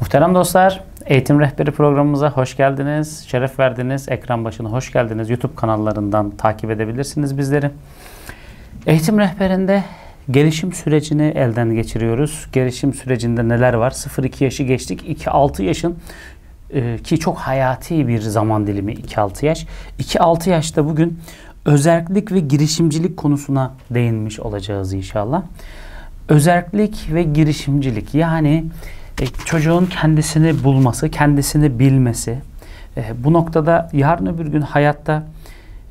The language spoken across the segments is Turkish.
Muhterem dostlar, Eğitim Rehberi programımıza hoş geldiniz, şeref verdiniz, ekran başına hoş geldiniz. YouTube kanallarından takip edebilirsiniz bizleri. Eğitim Rehberinde gelişim sürecini elden geçiriyoruz. Gelişim sürecinde neler var? 0-2 yaşı geçtik. 2-6 yaşın e, ki çok hayati bir zaman dilimi 2-6 yaş. 2-6 yaşta bugün özellik ve girişimcilik konusuna değinmiş olacağız inşallah. Özellik ve girişimcilik yani e, çocuğun kendisini bulması, kendisini bilmesi, e, bu noktada yarın öbür gün hayatta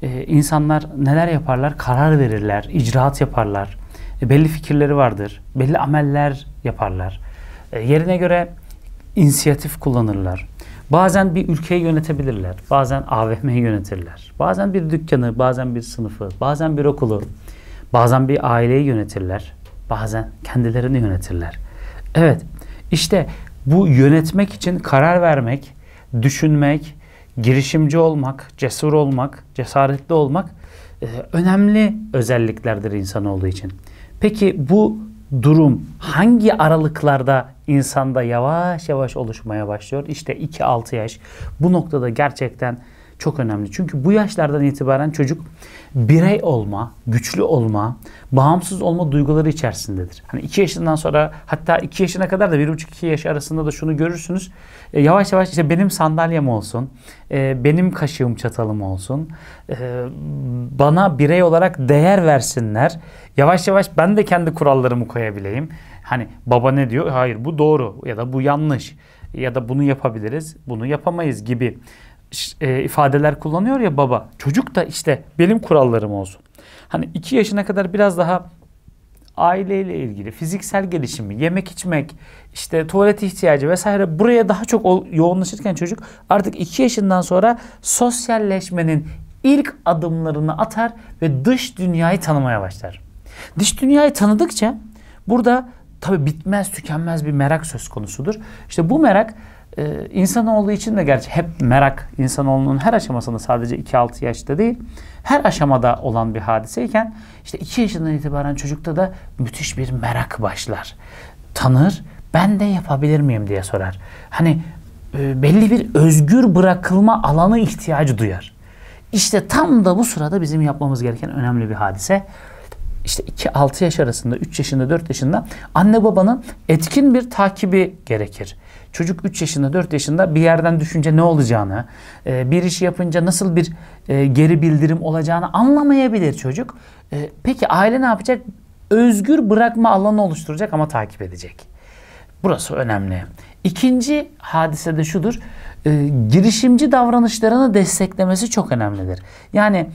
e, insanlar neler yaparlar? Karar verirler, icraat yaparlar. belli fikirleri vardır, belli ameller yaparlar. yerine göre inisiyatif kullanırlar. Bazen bir ülkeyi yönetebilirler, bazen AVM'yi yönetirler, bazen bir dükkanı, bazen bir sınıfı, bazen bir okulu, bazen bir aileyi yönetirler, bazen kendilerini yönetirler. Evet, işte bu yönetmek için karar vermek, düşünmek, girişimci olmak, cesur olmak, cesaretli olmak e, önemli özelliklerdir insan olduğu için. Peki bu durum hangi aralıklarda insanda yavaş yavaş oluşmaya başlıyor? İşte 2-6 yaş bu noktada gerçekten çok önemli. Çünkü bu yaşlardan itibaren çocuk birey olma, güçlü olma, bağımsız olma duyguları içerisindedir. Hani 2 yaşından sonra hatta 2 yaşına kadar da 1,5-2 yaş arasında da şunu görürsünüz. E, yavaş yavaş işte benim sandalyem olsun, e, benim kaşığım çatalım olsun, e, bana birey olarak değer versinler. Yavaş yavaş ben de kendi kurallarımı koyabileyim. Hani baba ne diyor? Hayır bu doğru ya da bu yanlış ya da bunu yapabiliriz, bunu yapamayız gibi e, ifadeler kullanıyor ya baba. Çocuk da işte benim kurallarım olsun. Hani iki yaşına kadar biraz daha aileyle ilgili, fiziksel gelişimi, yemek içmek, işte tuvalet ihtiyacı vesaire buraya daha çok yoğunlaşırken çocuk artık iki yaşından sonra sosyalleşmenin ilk adımlarını atar ve dış dünyayı tanımaya başlar. Dış dünyayı tanıdıkça burada tabii bitmez tükenmez bir merak söz konusudur. İşte bu merak ee, insanoğlu için de gerçi hep merak insanoğlunun her aşamasında sadece 2-6 yaşta değil her aşamada olan bir hadiseyken işte 2 yaşından itibaren çocukta da müthiş bir merak başlar. Tanır ben de yapabilir miyim diye sorar. Hani e, belli bir özgür bırakılma alanı ihtiyacı duyar. İşte tam da bu sırada bizim yapmamız gereken önemli bir hadise işte 2-6 yaş arasında, 3 yaşında, 4 yaşında anne babanın etkin bir takibi gerekir. Çocuk 3 yaşında, 4 yaşında bir yerden düşünce ne olacağını, e, bir iş yapınca nasıl bir e, geri bildirim olacağını anlamayabilir çocuk. E, peki aile ne yapacak? Özgür bırakma alanı oluşturacak ama takip edecek. Burası önemli. İkinci hadise de şudur. girişimci davranışlarını desteklemesi çok önemlidir. Yani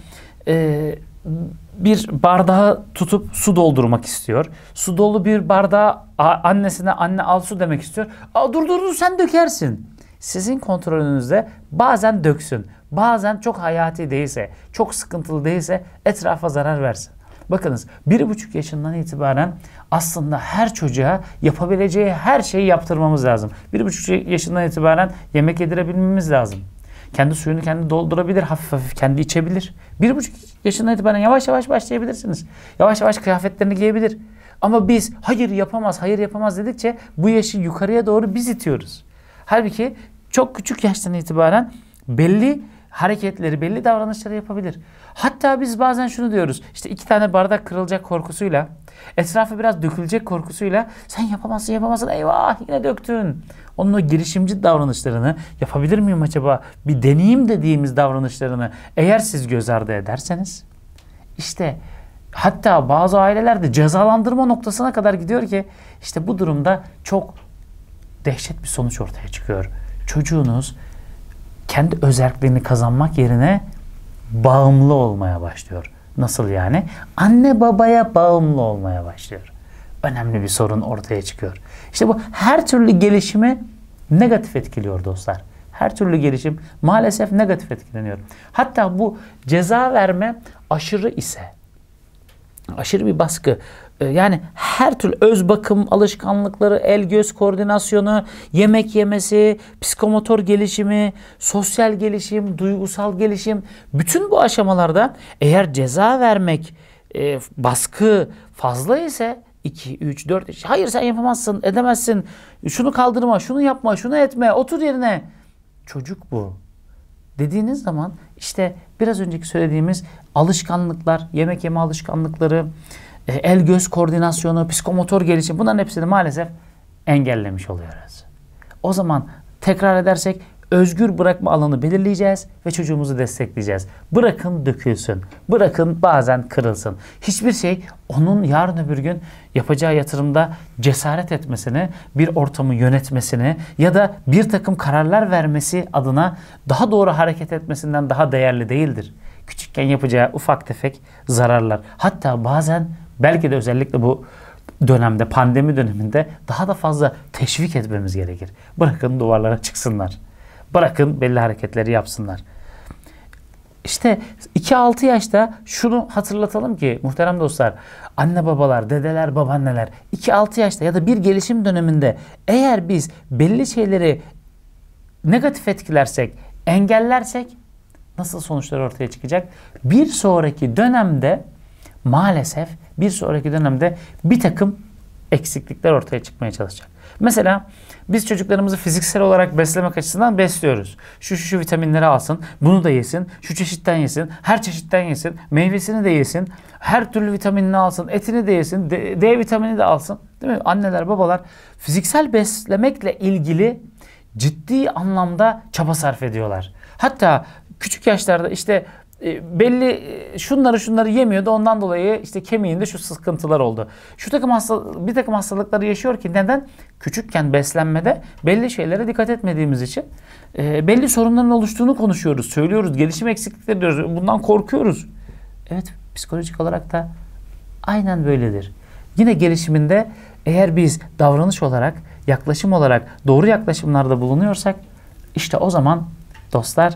bir bardağı tutup su doldurmak istiyor. Su dolu bir bardağı annesine anne al su demek istiyor. Aa, dur dur dur sen dökersin. Sizin kontrolünüzde bazen döksün. Bazen çok hayati değilse, çok sıkıntılı değilse etrafa zarar versin. Bakınız bir buçuk yaşından itibaren aslında her çocuğa yapabileceği her şeyi yaptırmamız lazım. Bir buçuk yaşından itibaren yemek yedirebilmemiz lazım. Kendi suyunu kendi doldurabilir. Hafif hafif kendi içebilir. Bir buçuk yaşından itibaren yavaş yavaş başlayabilirsiniz. Yavaş yavaş kıyafetlerini giyebilir. Ama biz hayır yapamaz, hayır yapamaz dedikçe bu yaşı yukarıya doğru biz itiyoruz. Halbuki çok küçük yaştan itibaren belli hareketleri, belli davranışları yapabilir. Hatta biz bazen şunu diyoruz. İşte iki tane bardak kırılacak korkusuyla, etrafı biraz dökülecek korkusuyla sen yapamazsın yapamazsın eyvah yine döktün. Onun o girişimci davranışlarını yapabilir miyim acaba bir deneyim dediğimiz davranışlarını eğer siz göz ardı ederseniz işte hatta bazı ailelerde cezalandırma noktasına kadar gidiyor ki işte bu durumda çok dehşet bir sonuç ortaya çıkıyor. Çocuğunuz kendi özelliğini kazanmak yerine bağımlı olmaya başlıyor. Nasıl yani? Anne babaya bağımlı olmaya başlıyor. Önemli bir sorun ortaya çıkıyor. İşte bu her türlü gelişimi negatif etkiliyor dostlar. Her türlü gelişim maalesef negatif etkileniyor. Hatta bu ceza verme aşırı ise aşırı bir baskı. Ee, yani her türlü öz bakım alışkanlıkları, el göz koordinasyonu, yemek yemesi, psikomotor gelişimi, sosyal gelişim, duygusal gelişim bütün bu aşamalarda eğer ceza vermek e, baskı fazla ise 2, 3, 4, hayır sen yapamazsın, edemezsin, şunu kaldırma, şunu yapma, şunu etme, otur yerine. Çocuk bu dediğiniz zaman işte biraz önceki söylediğimiz alışkanlıklar, yemek yeme alışkanlıkları, e, el göz koordinasyonu, psikomotor gelişim bunların hepsini maalesef engellemiş oluyoruz. O zaman tekrar edersek özgür bırakma alanı belirleyeceğiz ve çocuğumuzu destekleyeceğiz. Bırakın dökülsün. Bırakın bazen kırılsın. Hiçbir şey onun yarın öbür gün yapacağı yatırımda cesaret etmesini, bir ortamı yönetmesini ya da bir takım kararlar vermesi adına daha doğru hareket etmesinden daha değerli değildir. Küçükken yapacağı ufak tefek zararlar. Hatta bazen belki de özellikle bu dönemde, pandemi döneminde daha da fazla teşvik etmemiz gerekir. Bırakın duvarlara çıksınlar. Bırakın belli hareketleri yapsınlar. İşte 2-6 yaşta şunu hatırlatalım ki muhterem dostlar anne babalar, dedeler, babaanneler 2-6 yaşta ya da bir gelişim döneminde eğer biz belli şeyleri negatif etkilersek, engellersek nasıl sonuçlar ortaya çıkacak? Bir sonraki dönemde maalesef bir sonraki dönemde bir takım eksiklikler ortaya çıkmaya çalışacak. Mesela biz çocuklarımızı fiziksel olarak beslemek açısından besliyoruz. Şu şu, şu vitaminleri alsın, bunu da yesin, şu çeşitten yesin, her çeşitten yesin, meyvesini de yesin, her türlü vitaminini alsın, etini de yesin, D, D vitamini de alsın. Değil mi? Anneler, babalar fiziksel beslemekle ilgili ciddi anlamda çaba sarf ediyorlar. Hatta küçük yaşlarda işte e, belli e, şunları şunları yemiyordu ondan dolayı işte kemiğinde şu sıkıntılar oldu. Şu takım hasta, bir takım hastalıkları yaşıyor ki neden? Küçükken beslenmede belli şeylere dikkat etmediğimiz için e, belli sorunların oluştuğunu konuşuyoruz, söylüyoruz, gelişim eksiklikleri diyoruz. Bundan korkuyoruz. Evet psikolojik olarak da aynen böyledir. Yine gelişiminde eğer biz davranış olarak, yaklaşım olarak doğru yaklaşımlarda bulunuyorsak işte o zaman dostlar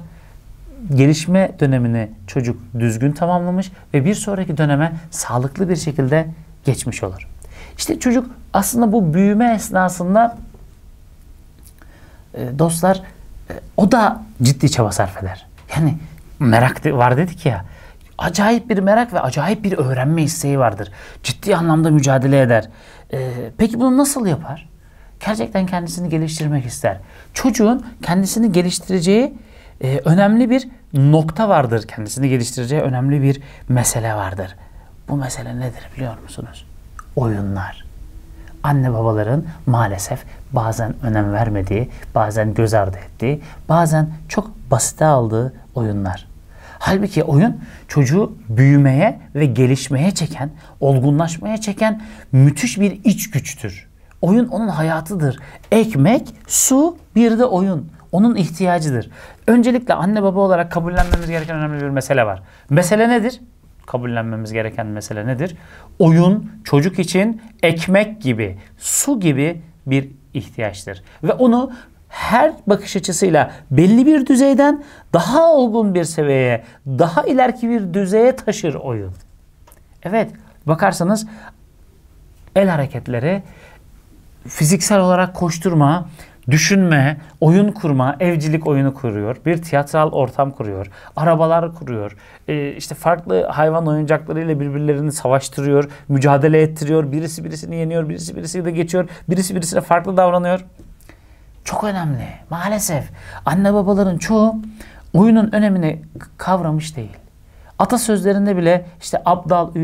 gelişme dönemini çocuk düzgün tamamlamış ve bir sonraki döneme sağlıklı bir şekilde geçmiş olur. İşte çocuk aslında bu büyüme esnasında e, dostlar e, o da ciddi çaba sarf eder. Yani merak var dedik ya. Acayip bir merak ve acayip bir öğrenme isteği vardır. Ciddi anlamda mücadele eder. E, peki bunu nasıl yapar? Gerçekten kendisini geliştirmek ister. Çocuğun kendisini geliştireceği e, önemli bir nokta vardır. Kendisini geliştireceği önemli bir mesele vardır. Bu mesele nedir biliyor musunuz? Oyunlar. Anne babaların maalesef bazen önem vermediği, bazen göz ardı ettiği, bazen çok basite aldığı oyunlar. Halbuki oyun çocuğu büyümeye ve gelişmeye çeken, olgunlaşmaya çeken müthiş bir iç güçtür. Oyun onun hayatıdır. Ekmek, su, bir de oyun. Onun ihtiyacıdır. Öncelikle anne baba olarak kabullenmemiz gereken önemli bir mesele var. Mesele nedir? kabullenmemiz gereken mesele nedir? Oyun çocuk için ekmek gibi, su gibi bir ihtiyaçtır. Ve onu her bakış açısıyla belli bir düzeyden daha olgun bir seviyeye, daha ileriki bir düzeye taşır oyun. Evet, bakarsanız el hareketleri, fiziksel olarak koşturma, düşünme, oyun kurma, evcilik oyunu kuruyor. Bir tiyatral ortam kuruyor. Arabalar kuruyor. E, işte farklı hayvan oyuncaklarıyla birbirlerini savaştırıyor. Mücadele ettiriyor. Birisi birisini yeniyor. Birisi birisini de geçiyor. Birisi birisine farklı davranıyor. Çok önemli. Maalesef anne babaların çoğu oyunun önemini kavramış değil. Ata sözlerinde bile işte abdal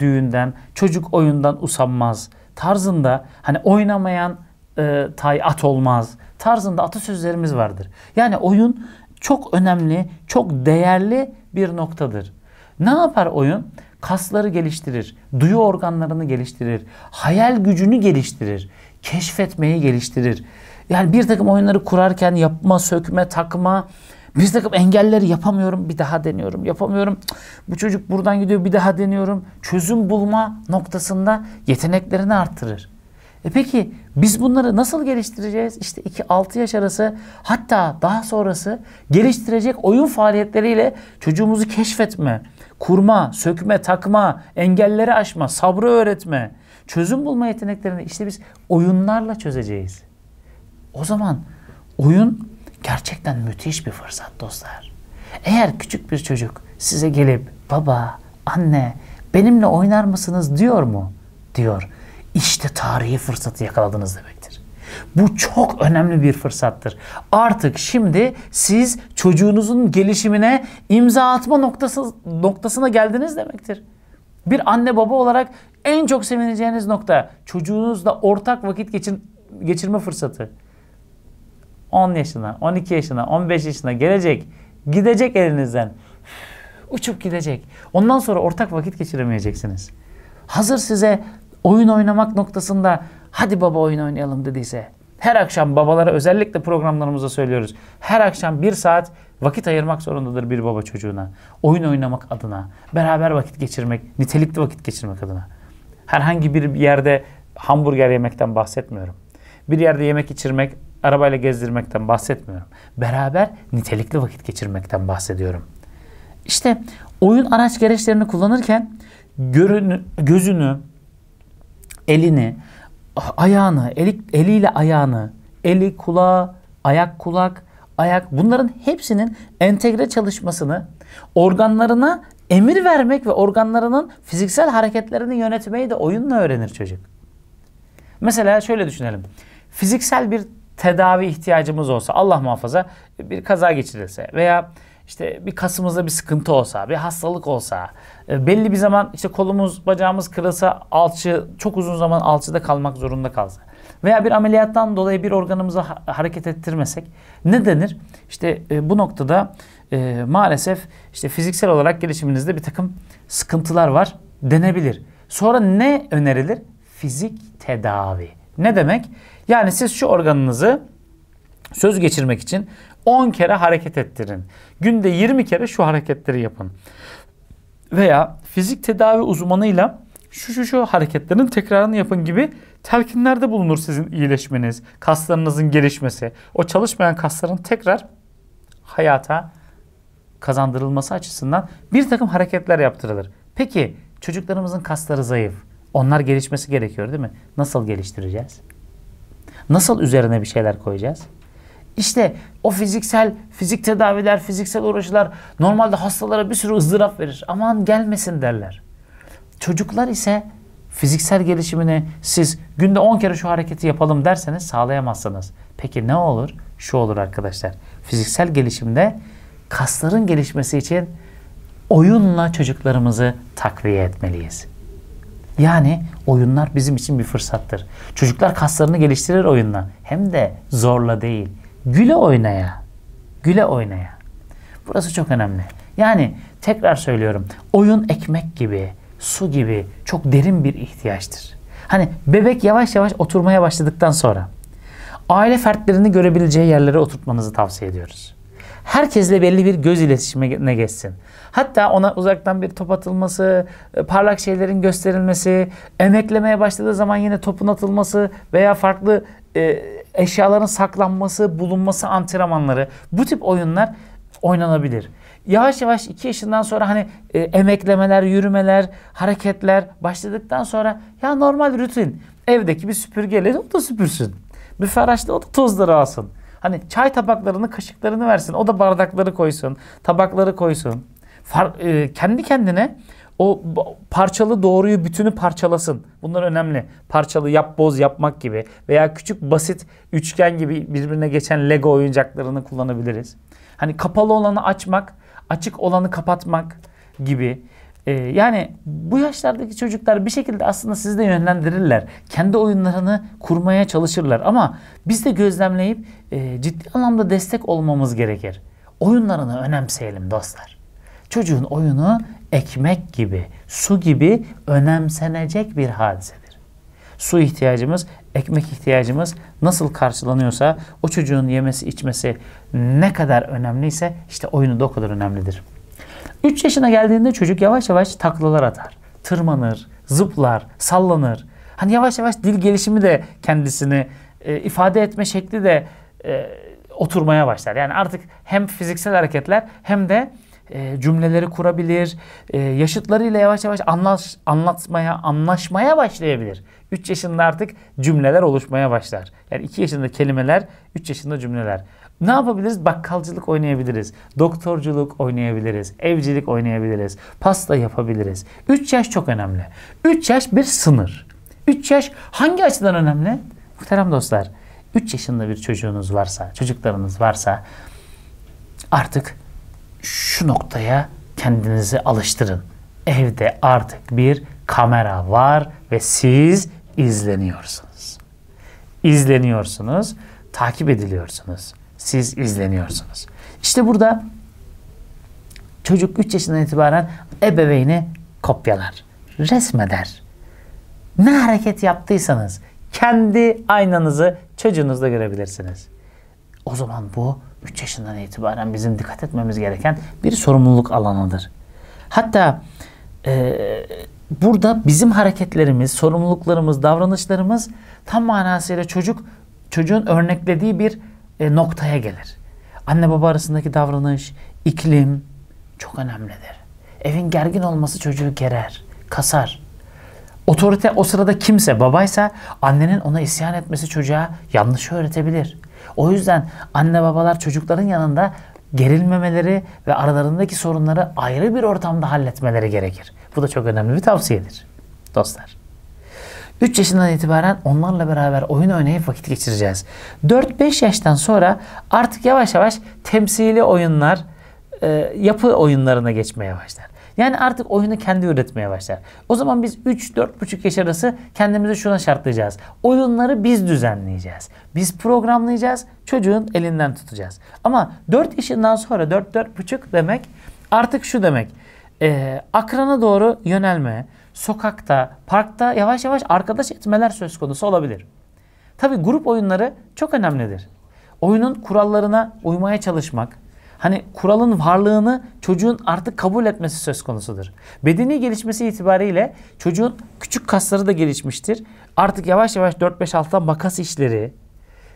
düğünden, çocuk oyundan usanmaz tarzında hani oynamayan e, tay at olmaz tarzında atasözlerimiz vardır. Yani oyun çok önemli, çok değerli bir noktadır. Ne yapar oyun? Kasları geliştirir, duyu organlarını geliştirir, hayal gücünü geliştirir, keşfetmeyi geliştirir. Yani bir takım oyunları kurarken yapma, sökme, takma, bir takım engelleri yapamıyorum, bir daha deniyorum, yapamıyorum. Bu çocuk buradan gidiyor, bir daha deniyorum. Çözüm bulma noktasında yeteneklerini arttırır. E peki biz bunları nasıl geliştireceğiz? İşte 2-6 yaş arası hatta daha sonrası geliştirecek oyun faaliyetleriyle çocuğumuzu keşfetme, kurma, sökme, takma, engelleri aşma, sabrı öğretme, çözüm bulma yeteneklerini işte biz oyunlarla çözeceğiz. O zaman oyun gerçekten müthiş bir fırsat dostlar. Eğer küçük bir çocuk size gelip baba, anne benimle oynar mısınız diyor mu? Diyor. İşte tarihi fırsatı yakaladınız demektir. Bu çok önemli bir fırsattır. Artık şimdi siz çocuğunuzun gelişimine imza atma noktası, noktasına geldiniz demektir. Bir anne baba olarak en çok sevineceğiniz nokta çocuğunuzla ortak vakit geçir, geçirme fırsatı. 10 yaşına, 12 yaşına, 15 yaşına gelecek, gidecek elinizden. Uçup gidecek. Ondan sonra ortak vakit geçiremeyeceksiniz. Hazır size oyun oynamak noktasında hadi baba oyun oynayalım dediyse her akşam babalara özellikle programlarımızda söylüyoruz. Her akşam bir saat vakit ayırmak zorundadır bir baba çocuğuna. Oyun oynamak adına, beraber vakit geçirmek, nitelikli vakit geçirmek adına. Herhangi bir yerde hamburger yemekten bahsetmiyorum. Bir yerde yemek içirmek, arabayla gezdirmekten bahsetmiyorum. Beraber nitelikli vakit geçirmekten bahsediyorum. İşte oyun araç gereçlerini kullanırken görünü, gözünü, elini, ayağını, eli, eliyle ayağını, eli kulağı, ayak kulak, ayak bunların hepsinin entegre çalışmasını organlarına emir vermek ve organlarının fiziksel hareketlerini yönetmeyi de oyunla öğrenir çocuk. Mesela şöyle düşünelim. Fiziksel bir tedavi ihtiyacımız olsa Allah muhafaza bir kaza geçirilse veya işte bir kasımızda bir sıkıntı olsa, bir hastalık olsa, e, belli bir zaman işte kolumuz, bacağımız kırılsa, alçı çok uzun zaman alçıda kalmak zorunda kalsa veya bir ameliyattan dolayı bir organımızı ha hareket ettirmesek ne denir? İşte e, bu noktada e, maalesef işte fiziksel olarak gelişiminizde bir takım sıkıntılar var denebilir. Sonra ne önerilir? Fizik tedavi. Ne demek? Yani siz şu organınızı söz geçirmek için 10 kere hareket ettirin. Günde 20 kere şu hareketleri yapın. Veya fizik tedavi uzmanıyla şu şu şu hareketlerin tekrarını yapın gibi telkinlerde bulunur sizin iyileşmeniz, kaslarınızın gelişmesi, o çalışmayan kasların tekrar hayata kazandırılması açısından bir takım hareketler yaptırılır. Peki çocuklarımızın kasları zayıf. Onlar gelişmesi gerekiyor değil mi? Nasıl geliştireceğiz? Nasıl üzerine bir şeyler koyacağız? İşte o fiziksel, fizik tedaviler, fiziksel uğraşılar normalde hastalara bir sürü ızdırap verir. Aman gelmesin derler. Çocuklar ise fiziksel gelişimini siz günde 10 kere şu hareketi yapalım derseniz sağlayamazsınız. Peki ne olur? Şu olur arkadaşlar. Fiziksel gelişimde kasların gelişmesi için oyunla çocuklarımızı takviye etmeliyiz. Yani oyunlar bizim için bir fırsattır. Çocuklar kaslarını geliştirir oyunla. Hem de zorla değil. Güle oynaya. Güle oynaya. Burası çok önemli. Yani tekrar söylüyorum. Oyun ekmek gibi, su gibi çok derin bir ihtiyaçtır. Hani bebek yavaş yavaş oturmaya başladıktan sonra aile fertlerini görebileceği yerlere oturtmanızı tavsiye ediyoruz. Herkesle belli bir göz iletişimine geçsin. Hatta ona uzaktan bir top atılması, e, parlak şeylerin gösterilmesi, emeklemeye başladığı zaman yine topun atılması veya farklı e, eşyaların saklanması, bulunması antrenmanları bu tip oyunlar oynanabilir. Yavaş yavaş 2 yaşından sonra hani e, emeklemeler, yürümeler, hareketler başladıktan sonra ya normal rutin evdeki bir süpürgeyle o da süpürsün. Bir faraşla o da tozları alsın. Hani çay tabaklarını, kaşıklarını versin. O da bardakları koysun, tabakları koysun. Far, e, kendi kendine o parçalı doğruyu bütünü parçalasın. Bunlar önemli. Parçalı yap boz yapmak gibi veya küçük basit üçgen gibi birbirine geçen Lego oyuncaklarını kullanabiliriz. Hani kapalı olanı açmak, açık olanı kapatmak gibi. Ee, yani bu yaşlardaki çocuklar bir şekilde aslında sizi de yönlendirirler. Kendi oyunlarını kurmaya çalışırlar ama biz de gözlemleyip e, ciddi anlamda destek olmamız gerekir. Oyunlarını önemseyelim dostlar. Çocuğun oyunu ekmek gibi, su gibi önemsenecek bir hadisedir. Su ihtiyacımız, ekmek ihtiyacımız nasıl karşılanıyorsa o çocuğun yemesi içmesi ne kadar önemliyse işte oyunu da o kadar önemlidir. 3 yaşına geldiğinde çocuk yavaş yavaş taklalar atar, tırmanır, zıplar, sallanır. Hani yavaş yavaş dil gelişimi de kendisini e, ifade etme şekli de e, oturmaya başlar. Yani artık hem fiziksel hareketler hem de e, cümleleri kurabilir, e, yaşıtlarıyla yavaş yavaş anlaş, anlatmaya, anlaşmaya başlayabilir. 3 yaşında artık cümleler oluşmaya başlar. Yani 2 yaşında kelimeler, 3 yaşında cümleler. Ne yapabiliriz? Bakkalcılık oynayabiliriz. Doktorculuk oynayabiliriz. Evcilik oynayabiliriz. Pasta yapabiliriz. 3 yaş çok önemli. 3 yaş bir sınır. 3 yaş hangi açıdan önemli? Muhterem dostlar, 3 yaşında bir çocuğunuz varsa, çocuklarınız varsa artık şu noktaya kendinizi alıştırın. Evde artık bir kamera var ve siz izleniyorsunuz. İzleniyorsunuz, takip ediliyorsunuz. Siz izleniyorsunuz. İşte burada çocuk 3 yaşından itibaren ebeveyni kopyalar, resmeder. Ne hareket yaptıysanız kendi aynanızı çocuğunuzda görebilirsiniz. O zaman bu 3 yaşından itibaren bizim dikkat etmemiz gereken bir sorumluluk alanıdır. Hatta e, burada bizim hareketlerimiz, sorumluluklarımız, davranışlarımız tam manasıyla çocuk çocuğun örneklediği bir e, noktaya gelir. Anne baba arasındaki davranış, iklim çok önemlidir. Evin gergin olması çocuğu gerer, kasar. Otorite o sırada kimse babaysa annenin ona isyan etmesi çocuğa yanlış öğretebilir. O yüzden anne babalar çocukların yanında gerilmemeleri ve aralarındaki sorunları ayrı bir ortamda halletmeleri gerekir. Bu da çok önemli bir tavsiyedir dostlar. 3 yaşından itibaren onlarla beraber oyun oynayıp vakit geçireceğiz. 4-5 yaştan sonra artık yavaş yavaş temsili oyunlar, e, yapı oyunlarına geçmeye başlar. Yani artık oyunu kendi üretmeye başlar. O zaman biz 3-4,5 yaş arası kendimizi şuna şartlayacağız. Oyunları biz düzenleyeceğiz. Biz programlayacağız. Çocuğun elinden tutacağız. Ama 4 yaşından sonra 4-4,5 demek artık şu demek. E, akrana doğru yönelme, sokakta, parkta yavaş yavaş arkadaş etmeler söz konusu olabilir. Tabi grup oyunları çok önemlidir. Oyunun kurallarına uymaya çalışmak, hani kuralın varlığını çocuğun artık kabul etmesi söz konusudur. Bedeni gelişmesi itibariyle çocuğun küçük kasları da gelişmiştir. Artık yavaş yavaş 4-5-6'da makas işleri,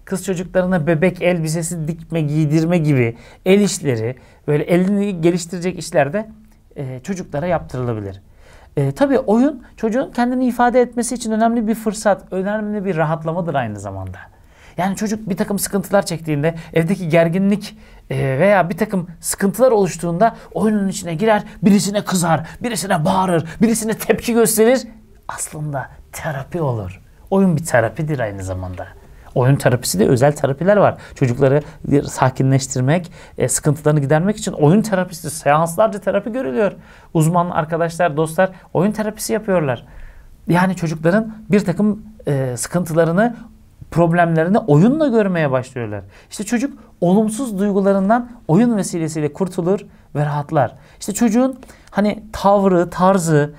kız çocuklarına bebek elbisesi dikme, giydirme gibi el işleri, böyle elini geliştirecek işler de e, çocuklara yaptırılabilir. E, tabii oyun çocuğun kendini ifade etmesi için önemli bir fırsat, önemli bir rahatlamadır aynı zamanda. Yani çocuk bir takım sıkıntılar çektiğinde, evdeki gerginlik ee, veya bir takım sıkıntılar oluştuğunda oyunun içine girer, birisine kızar, birisine bağırır, birisine tepki gösterir. Aslında terapi olur. Oyun bir terapidir aynı zamanda. Oyun terapisi de özel terapiler var. Çocukları sakinleştirmek, e, sıkıntılarını gidermek için oyun terapisi, seanslarca terapi görülüyor. Uzman arkadaşlar, dostlar oyun terapisi yapıyorlar. Yani çocukların bir takım e, sıkıntılarını problemlerini oyunla görmeye başlıyorlar. İşte çocuk olumsuz duygularından oyun vesilesiyle kurtulur ve rahatlar. İşte çocuğun hani tavrı, tarzı,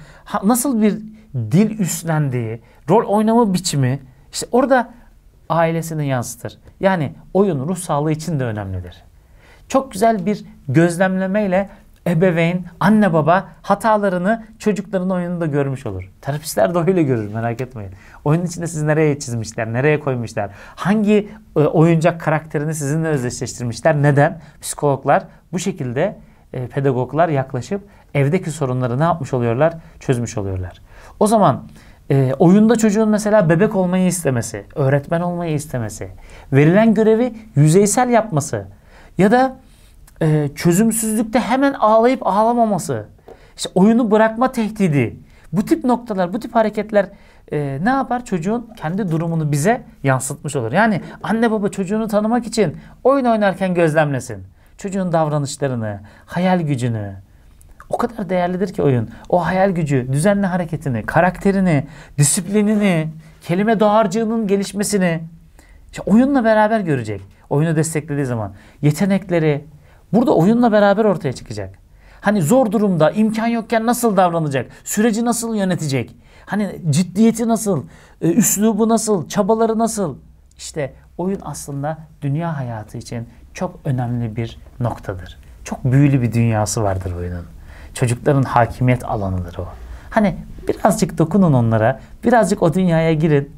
nasıl bir dil üstlendiği, rol oynama biçimi işte orada ailesini yansıtır. Yani oyun ruh sağlığı için de önemlidir. Çok güzel bir gözlemlemeyle ebeveyn, anne baba hatalarını çocukların oyununda görmüş olur. Terapistler de öyle görür merak etmeyin. Oyunun içinde siz nereye çizmişler, nereye koymuşlar, hangi e, oyuncak karakterini sizinle özdeşleştirmişler, neden? Psikologlar bu şekilde e, pedagoglar yaklaşıp evdeki sorunları ne yapmış oluyorlar? Çözmüş oluyorlar. O zaman e, oyunda çocuğun mesela bebek olmayı istemesi, öğretmen olmayı istemesi, verilen görevi yüzeysel yapması ya da e, çözümsüzlükte hemen ağlayıp ağlamaması, işte oyunu bırakma tehdidi, bu tip noktalar, bu tip hareketler e, ne yapar? Çocuğun kendi durumunu bize yansıtmış olur. Yani anne baba çocuğunu tanımak için oyun oynarken gözlemlesin. Çocuğun davranışlarını, hayal gücünü. O kadar değerlidir ki oyun. O hayal gücü, düzenli hareketini, karakterini, disiplinini, kelime dağarcığının gelişmesini işte oyunla beraber görecek. Oyunu desteklediği zaman yetenekleri, Burada oyunla beraber ortaya çıkacak. Hani zor durumda imkan yokken nasıl davranacak? Süreci nasıl yönetecek? Hani ciddiyeti nasıl? E, üslubu nasıl? Çabaları nasıl? İşte oyun aslında dünya hayatı için çok önemli bir noktadır. Çok büyülü bir dünyası vardır oyunun. Çocukların hakimiyet alanıdır o. Hani birazcık dokunun onlara, birazcık o dünyaya girin.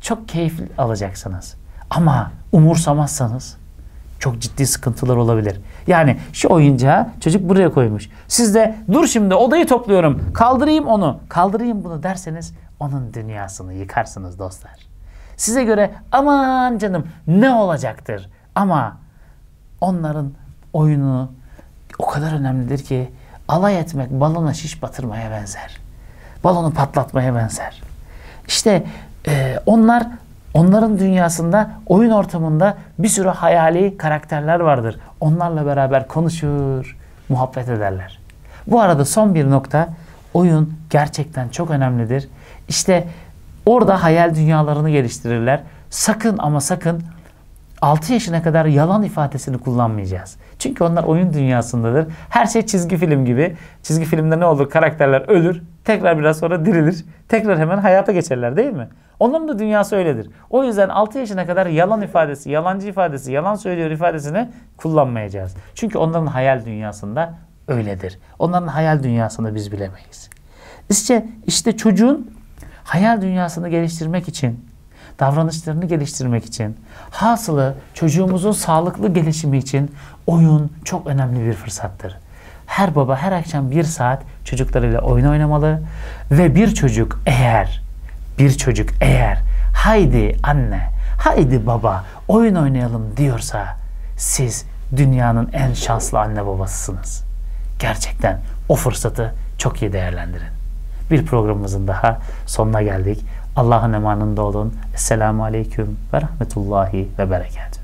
Çok keyif alacaksınız. Ama umursamazsanız çok ciddi sıkıntılar olabilir. Yani şu oyuncağı çocuk buraya koymuş. Siz de dur şimdi odayı topluyorum, kaldırayım onu, kaldırayım bunu derseniz onun dünyasını yıkarsınız dostlar. Size göre aman canım ne olacaktır ama onların oyunu o kadar önemlidir ki alay etmek balona şiş batırmaya benzer. Balonu patlatmaya benzer. İşte e, onlar Onların dünyasında, oyun ortamında bir sürü hayali karakterler vardır. Onlarla beraber konuşur, muhabbet ederler. Bu arada son bir nokta, oyun gerçekten çok önemlidir. İşte orada hayal dünyalarını geliştirirler. Sakın ama sakın 6 yaşına kadar yalan ifadesini kullanmayacağız. Çünkü onlar oyun dünyasındadır. Her şey çizgi film gibi. Çizgi filmde ne olur? Karakterler ölür. Tekrar biraz sonra dirilir. Tekrar hemen hayata geçerler değil mi? Onların da dünyası öyledir. O yüzden 6 yaşına kadar yalan ifadesi, yalancı ifadesi, yalan söylüyor ifadesini kullanmayacağız. Çünkü onların hayal dünyasında öyledir. Onların hayal dünyasını biz bilemeyiz. İşte, işte çocuğun hayal dünyasını geliştirmek için, davranışlarını geliştirmek için, hasılı çocuğumuzun sağlıklı gelişimi için oyun çok önemli bir fırsattır. Her baba her akşam bir saat çocuklarıyla oyun oynamalı ve bir çocuk eğer bir çocuk eğer haydi anne, haydi baba oyun oynayalım diyorsa siz dünyanın en şanslı anne babasısınız. Gerçekten o fırsatı çok iyi değerlendirin. Bir programımızın daha sonuna geldik. Allah'ın emanında olun. Esselamu Aleyküm ve Rahmetullahi ve Berekatuhu.